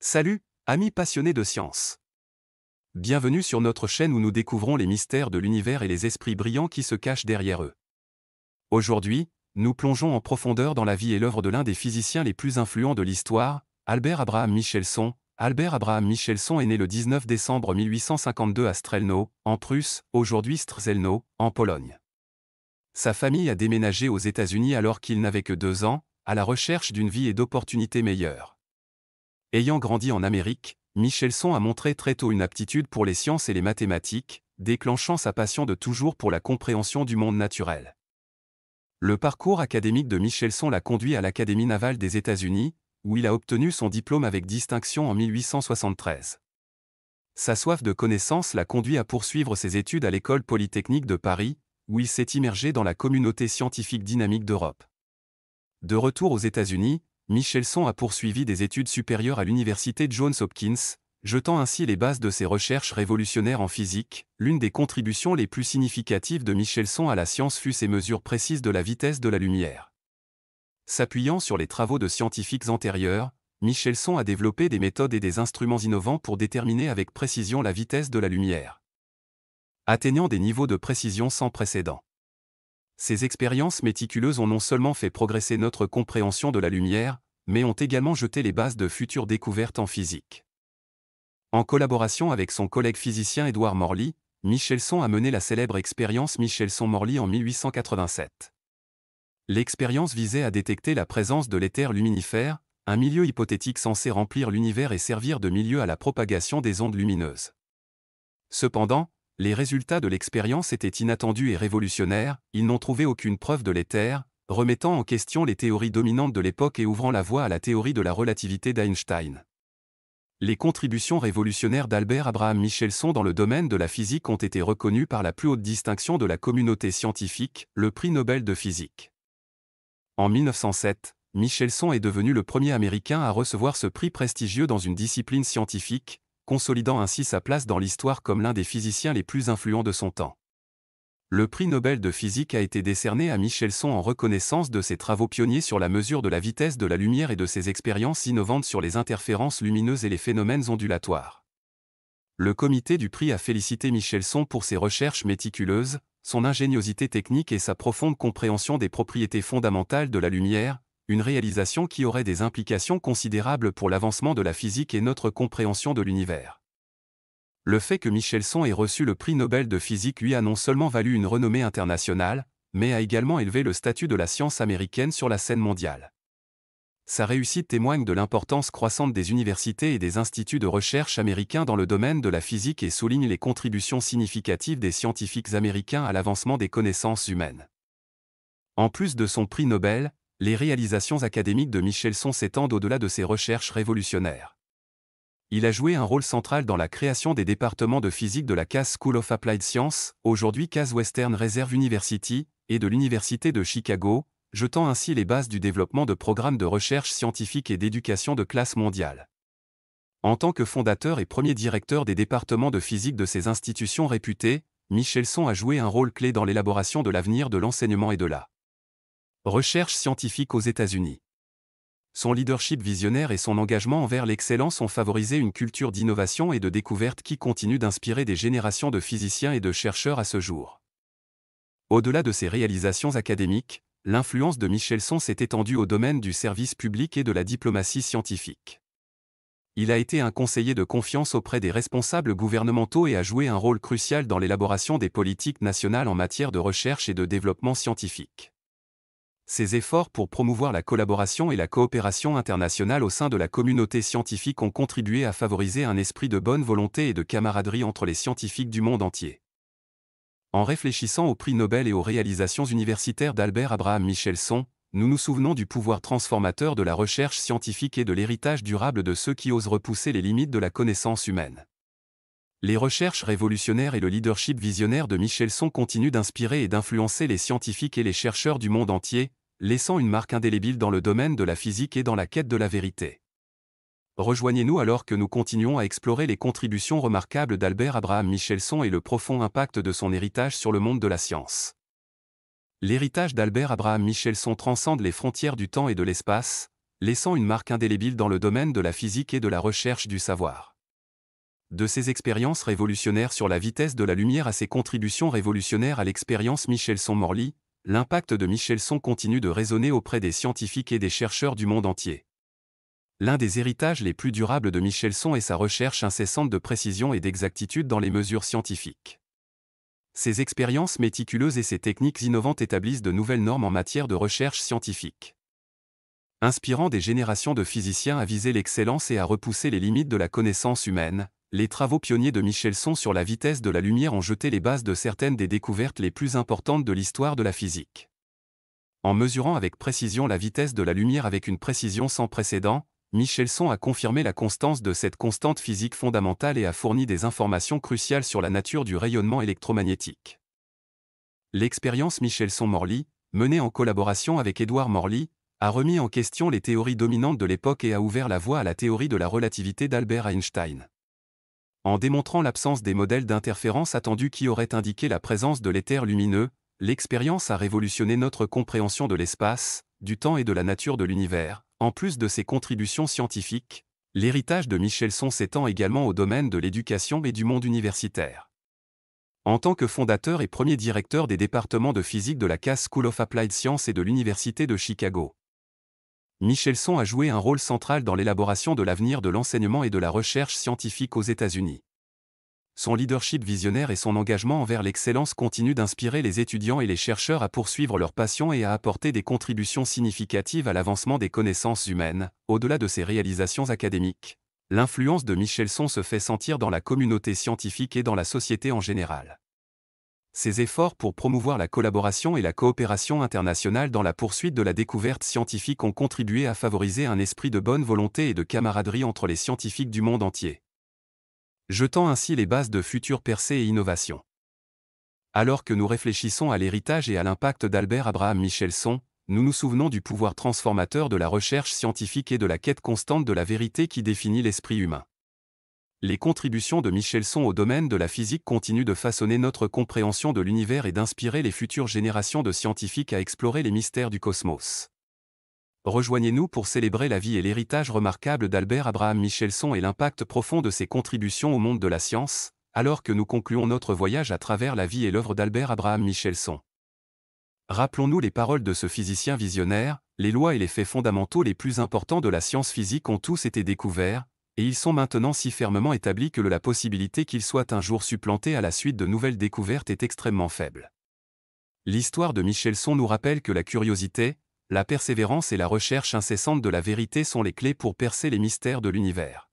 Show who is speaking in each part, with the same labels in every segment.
Speaker 1: Salut, amis passionnés de science. Bienvenue sur notre chaîne où nous découvrons les mystères de l'univers et les esprits brillants qui se cachent derrière eux. Aujourd'hui, nous plongeons en profondeur dans la vie et l'œuvre de l'un des physiciens les plus influents de l'histoire, Albert Abraham Michelson. Albert Abraham Michelson est né le 19 décembre 1852 à Strelno, en Prusse, aujourd'hui Strzelno, en Pologne. Sa famille a déménagé aux États-Unis alors qu'il n'avait que deux ans, à la recherche d'une vie et d'opportunités meilleures. Ayant grandi en Amérique, Michelson a montré très tôt une aptitude pour les sciences et les mathématiques, déclenchant sa passion de toujours pour la compréhension du monde naturel. Le parcours académique de Michelson l'a conduit à l'Académie navale des États-Unis, où il a obtenu son diplôme avec distinction en 1873. Sa soif de connaissances l'a conduit à poursuivre ses études à l'École polytechnique de Paris, où il s'est immergé dans la communauté scientifique dynamique d'Europe. De retour aux États-Unis, Michelson a poursuivi des études supérieures à l'université Johns Hopkins, jetant ainsi les bases de ses recherches révolutionnaires en physique. L'une des contributions les plus significatives de Michelson à la science fut ses mesures précises de la vitesse de la lumière. S'appuyant sur les travaux de scientifiques antérieurs, Michelson a développé des méthodes et des instruments innovants pour déterminer avec précision la vitesse de la lumière, atteignant des niveaux de précision sans précédent. Ces expériences méticuleuses ont non seulement fait progresser notre compréhension de la lumière, mais ont également jeté les bases de futures découvertes en physique. En collaboration avec son collègue physicien Édouard Morly, Michelson a mené la célèbre expérience Michelson-Morly en 1887. L'expérience visait à détecter la présence de l'éther luminifère, un milieu hypothétique censé remplir l'univers et servir de milieu à la propagation des ondes lumineuses. Cependant, les résultats de l'expérience étaient inattendus et révolutionnaires, ils n'ont trouvé aucune preuve de l'éther, remettant en question les théories dominantes de l'époque et ouvrant la voie à la théorie de la relativité d'Einstein. Les contributions révolutionnaires d'Albert Abraham Michelson dans le domaine de la physique ont été reconnues par la plus haute distinction de la communauté scientifique, le prix Nobel de physique. En 1907, Michelson est devenu le premier Américain à recevoir ce prix prestigieux dans une discipline scientifique, consolidant ainsi sa place dans l'histoire comme l'un des physiciens les plus influents de son temps. Le prix Nobel de physique a été décerné à Michelson en reconnaissance de ses travaux pionniers sur la mesure de la vitesse de la lumière et de ses expériences innovantes sur les interférences lumineuses et les phénomènes ondulatoires. Le comité du prix a félicité Michelson pour ses recherches méticuleuses, son ingéniosité technique et sa profonde compréhension des propriétés fondamentales de la lumière, une réalisation qui aurait des implications considérables pour l'avancement de la physique et notre compréhension de l'univers. Le fait que Michelson ait reçu le prix Nobel de physique lui a non seulement valu une renommée internationale, mais a également élevé le statut de la science américaine sur la scène mondiale. Sa réussite témoigne de l'importance croissante des universités et des instituts de recherche américains dans le domaine de la physique et souligne les contributions significatives des scientifiques américains à l'avancement des connaissances humaines. En plus de son prix Nobel, les réalisations académiques de Michelson s'étendent au-delà de ses recherches révolutionnaires. Il a joué un rôle central dans la création des départements de physique de la CAS School of Applied Science, aujourd'hui CAS Western Reserve University, et de l'Université de Chicago, jetant ainsi les bases du développement de programmes de recherche scientifique et d'éducation de classe mondiale. En tant que fondateur et premier directeur des départements de physique de ces institutions réputées, Michelson a joué un rôle clé dans l'élaboration de l'avenir de l'enseignement et de la recherche scientifique aux États-Unis. Son leadership visionnaire et son engagement envers l'excellence ont favorisé une culture d'innovation et de découverte qui continue d'inspirer des générations de physiciens et de chercheurs à ce jour. Au-delà de ses réalisations académiques, l'influence de Michelson s'est étendue au domaine du service public et de la diplomatie scientifique. Il a été un conseiller de confiance auprès des responsables gouvernementaux et a joué un rôle crucial dans l'élaboration des politiques nationales en matière de recherche et de développement scientifique. Ses efforts pour promouvoir la collaboration et la coopération internationale au sein de la communauté scientifique ont contribué à favoriser un esprit de bonne volonté et de camaraderie entre les scientifiques du monde entier. En réfléchissant au prix Nobel et aux réalisations universitaires d'Albert Abraham Michelson, nous nous souvenons du pouvoir transformateur de la recherche scientifique et de l'héritage durable de ceux qui osent repousser les limites de la connaissance humaine. Les recherches révolutionnaires et le leadership visionnaire de Michelson continuent d'inspirer et d'influencer les scientifiques et les chercheurs du monde entier, laissant une marque indélébile dans le domaine de la physique et dans la quête de la vérité. Rejoignez-nous alors que nous continuons à explorer les contributions remarquables d'Albert Abraham Michelson et le profond impact de son héritage sur le monde de la science. L'héritage d'Albert Abraham Michelson transcende les frontières du temps et de l'espace, laissant une marque indélébile dans le domaine de la physique et de la recherche du savoir. De ses expériences révolutionnaires sur la vitesse de la lumière à ses contributions révolutionnaires à l'expérience Michelson-Morley, l'impact de Michelson continue de résonner auprès des scientifiques et des chercheurs du monde entier. L'un des héritages les plus durables de Michelson est sa recherche incessante de précision et d'exactitude dans les mesures scientifiques. Ses expériences méticuleuses et ses techniques innovantes établissent de nouvelles normes en matière de recherche scientifique. Inspirant des générations de physiciens à viser l'excellence et à repousser les limites de la connaissance humaine, les travaux pionniers de Michelson sur la vitesse de la lumière ont jeté les bases de certaines des découvertes les plus importantes de l'histoire de la physique. En mesurant avec précision la vitesse de la lumière avec une précision sans précédent, Michelson a confirmé la constance de cette constante physique fondamentale et a fourni des informations cruciales sur la nature du rayonnement électromagnétique. L'expérience Michelson-Morley, menée en collaboration avec Édouard Morley, a remis en question les théories dominantes de l'époque et a ouvert la voie à la théorie de la relativité d'Albert Einstein en démontrant l'absence des modèles d'interférence attendus qui auraient indiqué la présence de l'éther lumineux, l'expérience a révolutionné notre compréhension de l'espace, du temps et de la nature de l'univers. En plus de ses contributions scientifiques, l'héritage de Michelson s'étend également au domaine de l'éducation et du monde universitaire. En tant que fondateur et premier directeur des départements de physique de la Cass School of Applied Science et de l'Université de Chicago, Michelson a joué un rôle central dans l'élaboration de l'avenir de l'enseignement et de la recherche scientifique aux États-Unis. Son leadership visionnaire et son engagement envers l'excellence continuent d'inspirer les étudiants et les chercheurs à poursuivre leur passion et à apporter des contributions significatives à l'avancement des connaissances humaines, au-delà de ses réalisations académiques. L'influence de Michelson se fait sentir dans la communauté scientifique et dans la société en général ses efforts pour promouvoir la collaboration et la coopération internationale dans la poursuite de la découverte scientifique ont contribué à favoriser un esprit de bonne volonté et de camaraderie entre les scientifiques du monde entier, jetant ainsi les bases de futures percées et innovations. Alors que nous réfléchissons à l'héritage et à l'impact d'Albert Abraham Michelson, nous nous souvenons du pouvoir transformateur de la recherche scientifique et de la quête constante de la vérité qui définit l'esprit humain les contributions de Michelson au domaine de la physique continuent de façonner notre compréhension de l'univers et d'inspirer les futures générations de scientifiques à explorer les mystères du cosmos. Rejoignez-nous pour célébrer la vie et l'héritage remarquable d'Albert Abraham Michelson et l'impact profond de ses contributions au monde de la science, alors que nous concluons notre voyage à travers la vie et l'œuvre d'Albert Abraham Michelson. Rappelons-nous les paroles de ce physicien visionnaire, les lois et les faits fondamentaux les plus importants de la science physique ont tous été découverts, et ils sont maintenant si fermement établis que la possibilité qu'ils soient un jour supplantés à la suite de nouvelles découvertes est extrêmement faible. L'histoire de Michelson nous rappelle que la curiosité, la persévérance et la recherche incessante de la vérité sont les clés pour percer les mystères de l'univers.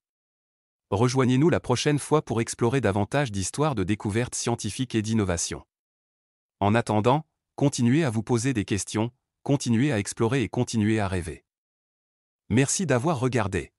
Speaker 1: Rejoignez-nous la prochaine fois pour explorer davantage d'histoires de découvertes scientifiques et d'innovations. En attendant, continuez à vous poser des questions, continuez à explorer et continuez à rêver. Merci d'avoir regardé.